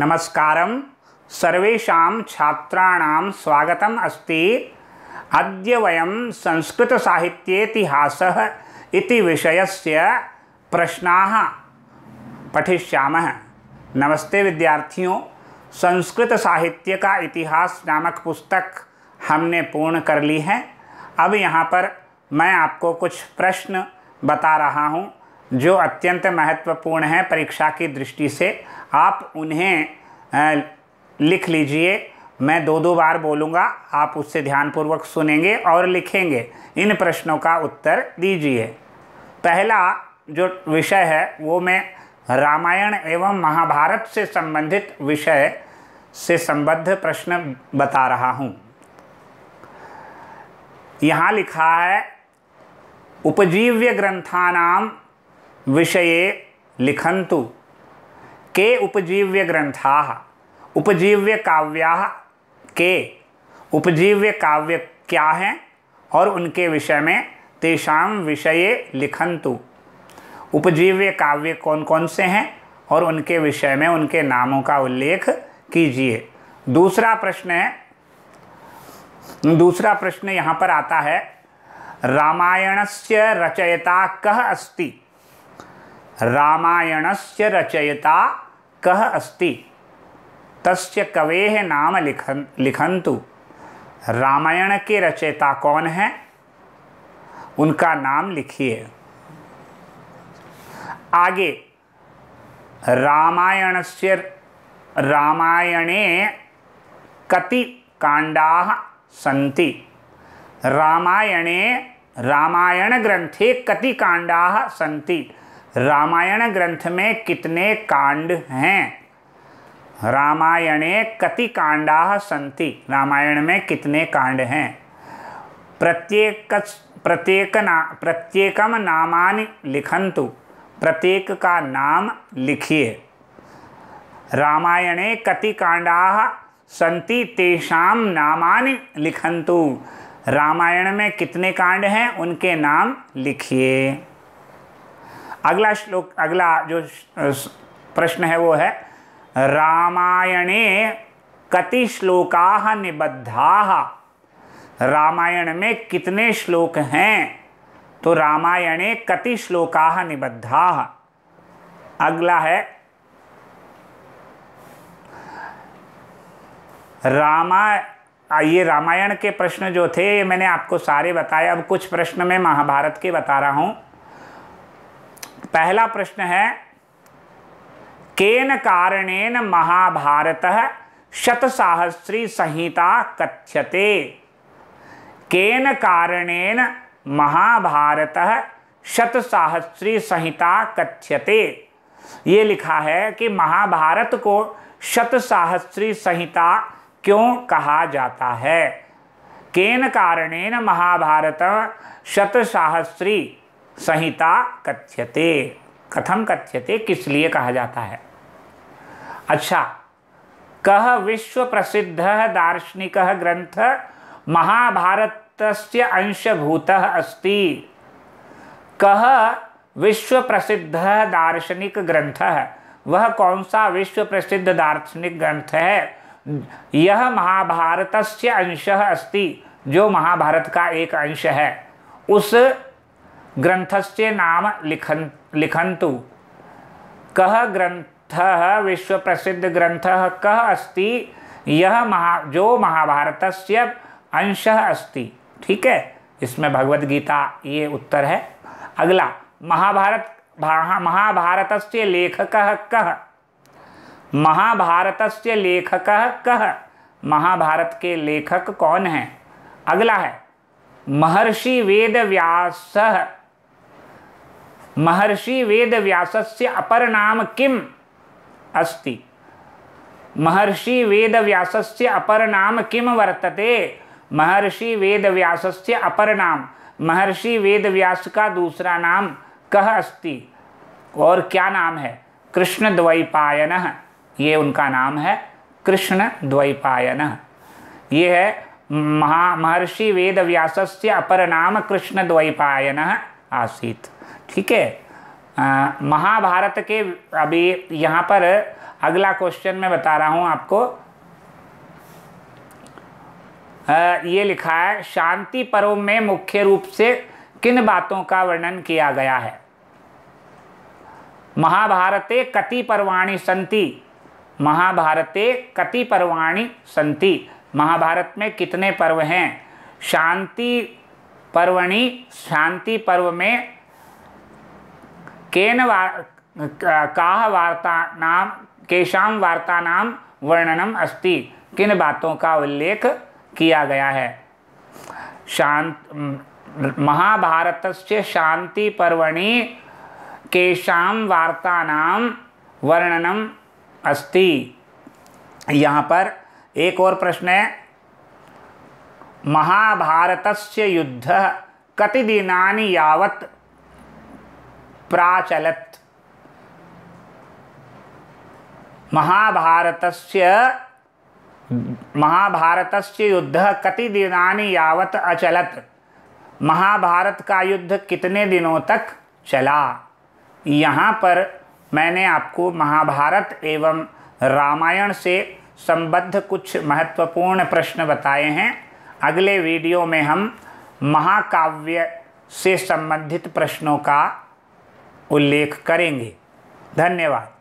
नमस्कार सर्वेषां छात्राणां स्वागत अस्ति अद्य संस्कृत साहित्येतिहास विषय से प्रश्न पढ़िषा नमस्ते विद्यार्थियों संस्कृत साहित्य का इतिहास नामक पुस्तक हमने पूर्ण कर ली है अब यहाँ पर मैं आपको कुछ प्रश्न बता रहा हूँ जो अत्यंत महत्वपूर्ण हैं परीक्षा की दृष्टि से आप उन्हें लिख लीजिए मैं दो दो बार बोलूँगा आप उससे ध्यानपूर्वक सुनेंगे और लिखेंगे इन प्रश्नों का उत्तर दीजिए पहला जो विषय है वो मैं रामायण एवं महाभारत से संबंधित विषय से संबद्ध प्रश्न बता रहा हूँ यहाँ लिखा है उपजीव्य ग्रंथानाम विषये लिखन्तु के उपजीव्यग्रन्थाः उपजीव्यकाव्याः के उपजीव्यकाव्य क्या हैं और उनके विषय में तेषाम विषये लिखन्तु उपजीव्य काव्य कौन कौन से हैं और उनके विषय में उनके नामों का उल्लेख कीजिए दूसरा प्रश्न है दूसरा प्रश्न यहाँ पर आता है रामायणस्य रचयिता कः अस्ति रामायण से रचयिता कह अस्ति तस्य कवेः नाम लिखन लिखंतु रामायण के रचयिता कौन है उनका नाम लिखिए आगे रामायण से रामायणे कति कांडा सन्ति रामायणे रामायण ग्रंथे कति कांडा सन्ति रामायण ग्रंथ में कितने कांड हैं रामायणे कति कांडा संति रामायण में कितने कांड हैं प्रत्येक प्रत्येक ना प्रत्येकम नामान लिखंतु प्रत्येक का नाम लिखिए रामायणे कति कांडा संति तेषाम नामान लिखंतु रामायण में कितने कांड हैं उनके नाम लिखिए अगला श्लोक अगला जो प्रश्न है वो है रामायणे कति श्लोका निबद्धा रामायण में कितने श्लोक हैं तो रामायणे कति श्लोका निबद्धा अगला है रामा ये रामायण के प्रश्न जो थे मैंने आपको सारे बताए अब कुछ प्रश्न मैं महाभारत के बता रहा हूँ पहला प्रश्न है केन कारणेन महाभारत शतसाहस्री संहिता कथ्यते केन कारणेन महाभारत शतसाहस्री संहिता कथ्यते ये लिखा है कि महाभारत को शतसाहस्री संहिता क्यों कहा जाता है केन कारणेन महाभारत शतसाहस्री संहिता कथ्यते कथम कथ्यते किस लिए कहा जाता है अच्छा कह विश्व प्रसिद्ध दार्शनिक ग्रंथ महाभारत अंशभूत अस्ति कह विश्व प्रसिद्ध दार्शनिक ग्रंथ वह कौन सा विश्व प्रसिद्ध दार्शनिक ग्रंथ है यह महाभारत अंश अस्ति जो महाभारत का एक अंश है उस ग्रंथस्य नाम कह ग्रंथ विश्व प्रसिद्ध ग्रंथ कह अस्ति यह महा जो से अंश अस्ति ठीक है इसमें भगवत गीता ये उत्तर है अगला महाभारत महाभारत से लेखक कह महाभारत से लेखक कह महाभारत के लेखक कौन है अगला है महर्षि वेद व्यास महर्षि से अपर नाम किम अस्ति महर्षि से अपर नाम किम वर्तते महर्षि से अपर नाम महर्षि व्यास का दूसरा नाम कह अस्ति और क्या नाम है कृष्ण द्वैपायन ये उनका नाम है कृष्ण द्वैपायन ये है महा महर्षि से अपर नाम कृष्ण द्वैपायन आसीत ठीक है महाभारत के अभी यहाँ पर अगला क्वेश्चन मैं बता रहा हूँ आपको आ, ये लिखा है शांति पर्व में मुख्य रूप से किन बातों का वर्णन किया गया है महाभारते कति पर्वाणी संति महाभारते कति पर्वाणी संति महाभारत में कितने पर्व हैं शांति पर्वणि शांति पर्व में केन वार वार्ता केशा वार्ता वर्णनम अस्ति किन बातों का उल्लेख किया गया है शांत महाभारत से शांति पर्वणि केशाम वार्ता वर्णनम अस्ति यहाँ पर एक और प्रश्न है महाभारत युद्ध कति दिनानि यावत प्राचलत महाभारत महाभारत युद्ध कति दिना यावत अचलत महाभारत का युद्ध कितने दिनों तक चला यहाँ पर मैंने आपको महाभारत एवं रामायण से संबद्ध कुछ महत्वपूर्ण प्रश्न बताए हैं अगले वीडियो में हम महाकाव्य से संबंधित प्रश्नों का उल्लेख करेंगे धन्यवाद